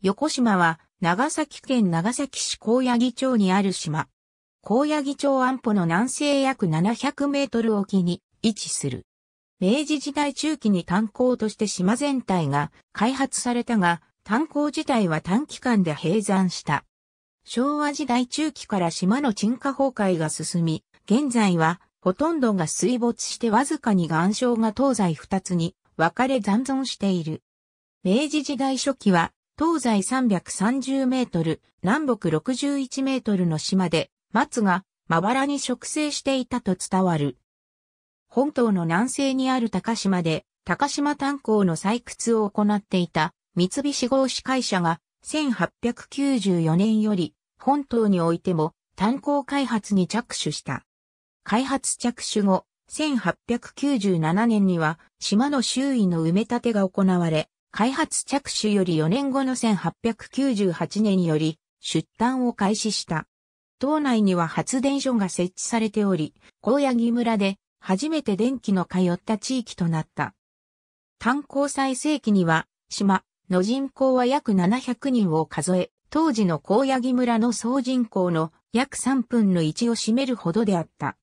横島は、長崎県長崎市高野木町にある島。高野木町安保の南西約700メートル沖に位置する。明治時代中期に炭鉱として島全体が開発されたが、炭鉱自体は短期間で閉山した。昭和時代中期から島の沈下崩壊が進み、現在はほとんどが水没してわずかに岩礁が東西二つに分かれ残存している。明治時代初期は東西330メートル、南北61メートルの島で、松がまばらに植生していたと伝わる。本島の南西にある高島で、高島炭鉱の採掘を行っていた三菱合資会社が、1894年より、本島においても炭鉱開発に着手した。開発着手後、1897年には島の周囲の埋め立てが行われ、開発着手より4年後の1898年より出端を開始した。島内には発電所が設置されており、高谷木村で初めて電気の通った地域となった。炭鉱最盛期には、島の人口は約700人を数え、当時の高谷木村の総人口の約3分の1を占めるほどであった。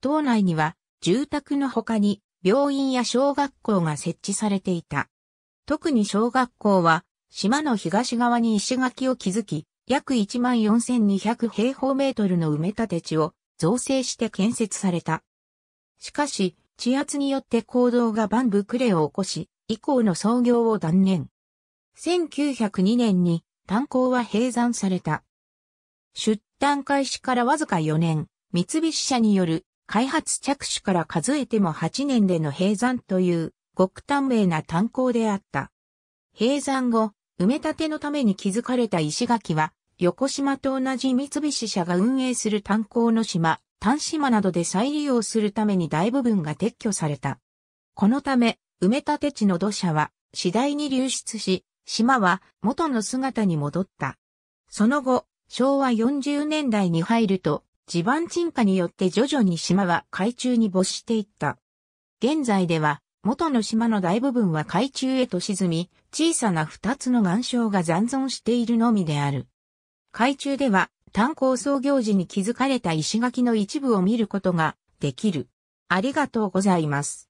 島内には住宅の他に病院や小学校が設置されていた。特に小学校は、島の東側に石垣を築き、約14,200平方メートルの埋め立て地を造成して建設された。しかし、地圧によって行動が万部暮れを起こし、以降の創業を断念。1902年に炭鉱は閉山された。出炭開始からわずか4年、三菱社による開発着手から数えても8年での閉山というごく名な炭鉱であった。閉山後、埋め立てのために築かれた石垣は、横島と同じ三菱社が運営する炭鉱の島、炭島などで再利用するために大部分が撤去された。このため、埋め立て地の土砂は次第に流出し、島は元の姿に戻った。その後、昭和40年代に入ると、地盤沈下によって徐々に島は海中に没していった。現在では、元の島の大部分は海中へと沈み、小さな二つの岩礁が残存しているのみである。海中では炭鉱創業時に築かれた石垣の一部を見ることができる。ありがとうございます。